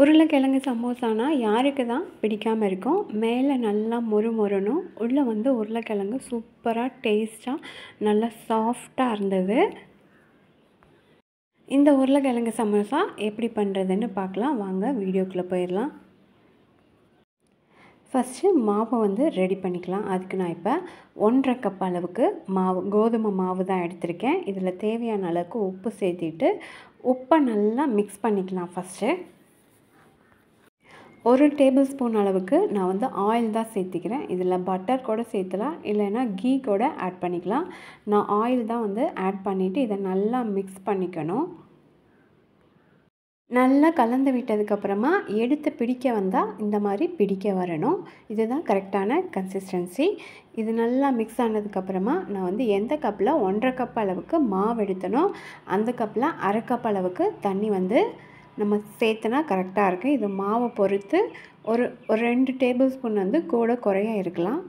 உருளைக்கிழங்கு சமோசானா யாருக்கு தான் பிடிக்காமல் இருக்கும் மேலே நல்லா மொறு மொறுணும் உள்ளே வந்து உருளைக்கிழங்கு சூப்பராக டேஸ்ட்டாக நல்லா சாஃப்டாக இருந்தது இந்த உருளைக்கிழங்கு சமோசா எப்படி பண்ணுறதுன்னு பார்க்கலாம் வாங்க வீடியோக்குள்ளே போயிடலாம் ஃபஸ்ட்டு மாவை வந்து ரெடி பண்ணிக்கலாம் அதுக்கு நான் இப்போ ஒன்றரை கப் அளவுக்கு மாவு கோதுமை மாவு தான் எடுத்திருக்கேன் இதில் தேவையான அளவுக்கு உப்பு சேர்த்திட்டு உப்பை நல்லா மிக்ஸ் பண்ணிக்கலாம் ஃபஸ்ட்டு ஒரு டேபிள் ஸ்பூன் அளவுக்கு நான் வந்து ஆயில் தான் சேர்த்திக்கிறேன் இதில் பட்டர் கூட சேர்த்துலாம் இல்லைன்னா கீ கூட ஆட் பண்ணிக்கலாம் நான் ஆயில் தான் வந்து ஆட் பண்ணிவிட்டு இதை நல்லா மிக்ஸ் பண்ணிக்கணும் நல்லா கலந்து விட்டதுக்கப்புறமா எடுத்து பிடிக்க வந்தால் இந்த மாதிரி பிடிக்க வரணும் இதுதான் கரெக்டான கன்சிஸ்டன்சி இது நல்லா மிக்ஸ் ஆனதுக்கப்புறமா நான் வந்து எந்த கப்பில் ஒன்றரை கப் அளவுக்கு மாவு எடுத்தனோ அந்த கப்பில் அரை கப் அளவுக்கு தண்ணி வந்து நம்ம சேர்த்தனா கரெக்டாக இருக்குது இது மாவை பொறுத்து ஒரு ஒரு ரெண்டு டேபிள் ஸ்பூன் வந்து கூட குறைய இருக்கலாம்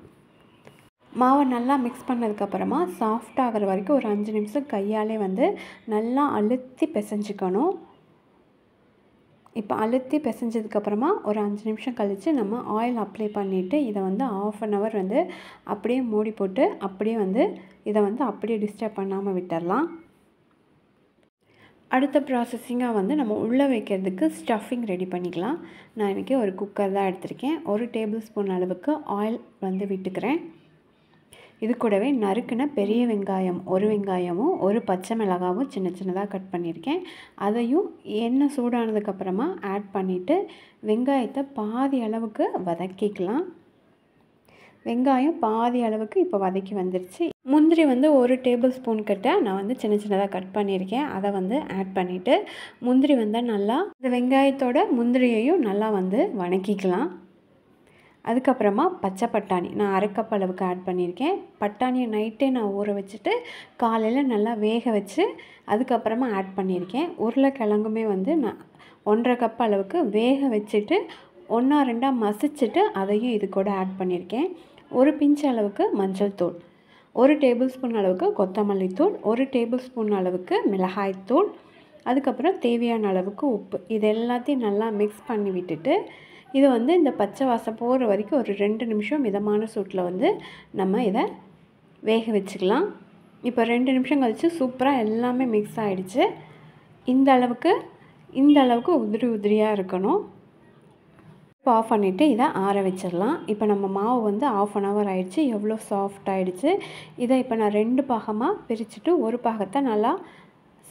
மாவை நல்லா மிக்ஸ் பண்ணதுக்கப்புறமா சாஃப்ட் ஆகிற வரைக்கும் ஒரு அஞ்சு நிமிஷம் கையாலே வந்து நல்லா அழுத்தி பிசைஞ்சிக்கணும் இப்போ அழுத்தி பிசைஞ்சதுக்கப்புறமா ஒரு அஞ்சு நிமிஷம் கழித்து நம்ம ஆயில் அப்ளை பண்ணிவிட்டு இதை வந்து ஆஃப் அன் ஹவர் வந்து அப்படியே மூடி போட்டு அப்படியே வந்து இதை வந்து அப்படியே டிஸ்டர்ப் பண்ணாமல் விட்டுடலாம் அடுத்த ப்ராசஸிங்காக வந்து நம்ம உள்ளே வைக்கிறதுக்கு ஸ்டஃபிங் ரெடி பண்ணிக்கலாம் நான் இன்றைக்கி ஒரு குக்கர் தான் எடுத்திருக்கேன் ஒரு டேபிள் ஸ்பூன் அளவுக்கு ஆயில் வந்து விட்டுக்கிறேன் இது கூடவே நறுக்குன பெரிய வெங்காயம் ஒரு வெங்காயமும் ஒரு பச்சை மிளகாவும் சின்ன சின்னதாக கட் பண்ணியிருக்கேன் அதையும் எண்ணெய் சூடானதுக்கப்புறமா ஆட் பண்ணிவிட்டு வெங்காயத்தை பாதி அளவுக்கு வதக்கிக்கலாம் வெங்காயம் பாதி அளவுக்கு இப்போ வதக்கி வந்துருச்சு முந்திரி வந்து ஒரு டேபிள் ஸ்பூன் கிட்ட நான் வந்து சின்ன சின்னதாக கட் பண்ணியிருக்கேன் அதை வந்து ஆட் பண்ணிவிட்டு முந்திரி வந்து நல்லா இந்த வெங்காயத்தோட முந்திரியையும் நல்லா வந்து வணக்கிக்கலாம் அதுக்கப்புறமா பச்சை பட்டாணி நான் அரைக்கப் அளவுக்கு ஆட் பண்ணியிருக்கேன் பட்டாணியை நைட்டே நான் ஊற வச்சுட்டு காலையில் நல்லா வேக வச்சு அதுக்கப்புறமா ஆட் பண்ணியிருக்கேன் உருளைக்கிழங்குமே வந்து நான் ஒன்றரை கப் அளவுக்கு வேக வச்சுட்டு ஒன்றா ரெண்டாக மசிச்சுட்டு அதையும் இது கூட ஆட் பண்ணியிருக்கேன் ஒரு பிஞ்ச் அளவுக்கு மஞ்சள் தூள் ஒரு டேபிள் ஸ்பூன் அளவுக்கு கொத்தமல்லி தூள் ஒரு டேபிள் ஸ்பூன் அளவுக்கு மிளகாய் தூள் அதுக்கப்புறம் தேவையான அளவுக்கு உப்பு இது எல்லாத்தையும் நல்லா மிக்ஸ் பண்ணி விட்டுட்டு இது வந்து இந்த பச்சை வாசம் போகிற வரைக்கும் ஒரு ரெண்டு நிமிஷம் மிதமான சூட்டில் வந்து நம்ம இதை வேக வச்சுக்கலாம் இப்போ ரெண்டு நிமிஷம் கழித்து சூப்பராக எல்லாமே மிக்ஸ் ஆகிடுச்சு இந்த அளவுக்கு இந்த அளவுக்கு உதிரி உதிரியாக இருக்கணும் இப்போ ஆஃப் பண்ணிவிட்டு இதை ஆற வச்சிடலாம் இப்போ நம்ம மாவு வந்து ஆஃப் அன் ஹவர் ஆகிடுச்சு எவ்வளோ சாஃப்ட் ஆகிடுச்சு இதை இப்போ நான் ரெண்டு பாகமாக பிரிச்சுட்டு ஒரு பாகத்தை நல்லா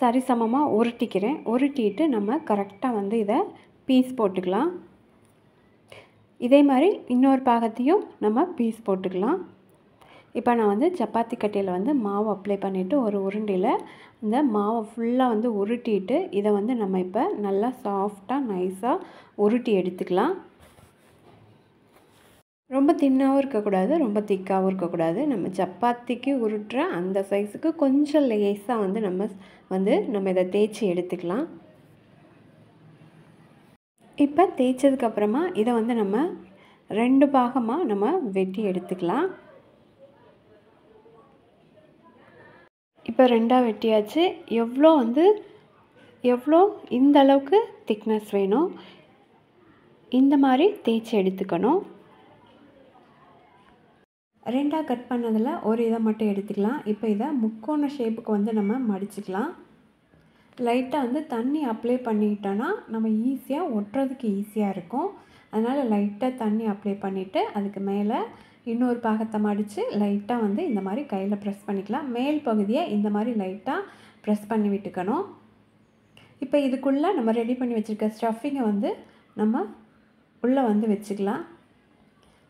சரிசமமாக உருட்டிக்கிறேன் உருட்டிட்டு நம்ம கரெக்டாக வந்து இதை பீஸ் போட்டுக்கலாம் இதே மாதிரி இன்னொரு பாகத்தையும் நம்ம பீஸ் போட்டுக்கலாம் இப்போ நான் வந்து சப்பாத்தி கட்டையில் வந்து மாவு அப்ளை பண்ணிவிட்டு ஒரு உருண்டியில் இந்த மாவை ஃபுல்லாக வந்து உருட்டிட்டு இதை வந்து நம்ம இப்போ நல்லா சாஃப்டாக நைஸாக உருட்டி எடுத்துக்கலாம் ரொம்ப தின்னாகவும் இருக்கக்கூடாது ரொம்ப திக்காகவும் இருக்கக்கூடாது நம்ம சப்பாத்திக்கு உருட்டுற அந்த சைஸுக்கு கொஞ்சம் லேஸாக வந்து நம்ம வந்து நம்ம இதை தேய்ச்சி எடுத்துக்கலாம் இப்போ தேய்ச்சதுக்கப்புறமா இதை வந்து நம்ம ரெண்டு பாகமாக நம்ம வெட்டி எடுத்துக்கலாம் இப்போ ரெண்டாக வெட்டியாச்சு எவ்வளோ வந்து எவ்வளோ இந்த அளவுக்கு திக்னஸ் வேணும் இந்த மாதிரி தேய்ச்சி எடுத்துக்கணும் ரெண்டாக கட் பண்ணதில் ஒரு இதை மட்டும் எடுத்துக்கலாம் இப்போ இதை முக்கோண ஷேப்புக்கு வந்து நம்ம மடிச்சுக்கலாம் லைட்டாக வந்து தண்ணி அப்ளை பண்ணிட்டோன்னா நம்ம ஈஸியாக ஒட்டுறதுக்கு ஈஸியாக இருக்கும் அதனால் லைட்டாக தண்ணி அப்ளை பண்ணிவிட்டு அதுக்கு மேலே இன்னொரு பாகத்தை மடித்து லைட்டாக வந்து இந்த மாதிரி கையில் ப்ரெஸ் பண்ணிக்கலாம் மேல் பகுதியை இந்த மாதிரி லைட்டாக ப்ரெஸ் பண்ணி விட்டுக்கணும் இப்போ இதுக்குள்ளே நம்ம ரெடி பண்ணி வச்சுருக்க ஸ்டஃபிங்கை வந்து நம்ம உள்ளே வந்து வச்சுக்கலாம்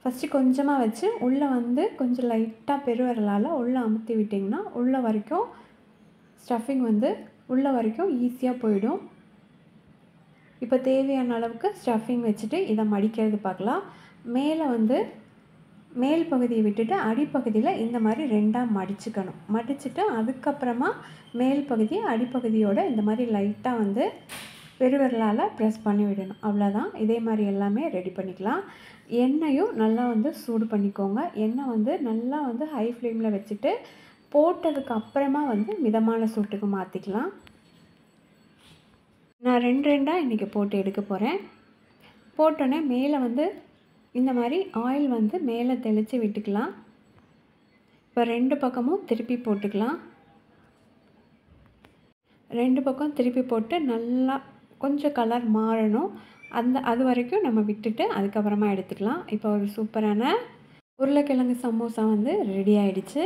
ஃபஸ்ட்டு கொஞ்சமாக வச்சு உள்ளே வந்து கொஞ்சம் லைட்டாக பெருவரலால் உள்ளே அமுத்தி விட்டிங்கன்னா உள்ளே வரைக்கும் ஸ்டஃபிங் வந்து உள்ளே வரைக்கும் ஈஸியாக போயிடும் இப்போ தேவையான அளவுக்கு ஸ்டஃபிங் வச்சுட்டு இதை மடிக்கிறது பார்க்கலாம் மேலே வந்து மேல் பகுதியை விட்டுட்டு அடிப்பகுதியில் இந்த மாதிரி ரெண்டாக மடிச்சுக்கணும் மடிச்சுட்டு அதுக்கப்புறமா மேல் பகுதி அடிப்பகுதியோடு இந்த மாதிரி லைட்டாக வந்து பெருவிரலால் ப்ரெஸ் பண்ணி விடணும் அவ்வளோதான் இதே மாதிரி எல்லாமே ரெடி பண்ணிக்கலாம் எண்ணெயும் நல்லா வந்து சூடு பண்ணிக்கோங்க எண்ணெய் வந்து நல்லா வந்து ஹை ஃப்ளேமில் வச்சுட்டு போட்டதுக்கு அப்புறமா வந்து மிதமான சூட்டுக்கு மாற்றிக்கலாம் நான் ரெண்டு ரெண்டாக இன்றைக்கி போட்டு எடுக்க போகிறேன் போட்டோன்னே மேலே வந்து இந்த மாதிரி ஆயில் வந்து மேலே தெளித்து விட்டுக்கலாம் இப்போ ரெண்டு பக்கமும் திருப்பி போட்டுக்கலாம் ரெண்டு பக்கம் திருப்பி போட்டு நல்லா கொஞ்சம் கலர் மாறணும் அந்த அது வரைக்கும் நம்ம விட்டுட்டு அதுக்கப்புறமா எடுத்துக்கலாம் இப்போ ஒரு சூப்பரான உருளைக்கிழங்கு சமோசா வந்து ரெடி ஆகிடுச்சு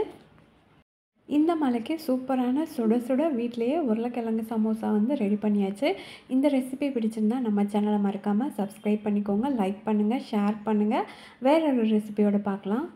இந்த மலைக்கு சூப்பரான சுட சுட வீட்லேயே உருளைக்கிழங்கு சமோசா வந்து ரெடி பண்ணியாச்சு இந்த ரெசிபி பிடிச்சிருந்தா நம்ம சேனலை மறக்காமல் சப்ஸ்கிரைப் பண்ணிக்கோங்க லைக் பண்ணுங்கள் ஷேர் பண்ணுங்கள் வேறொரு ரெசிபியோடு பார்க்கலாம்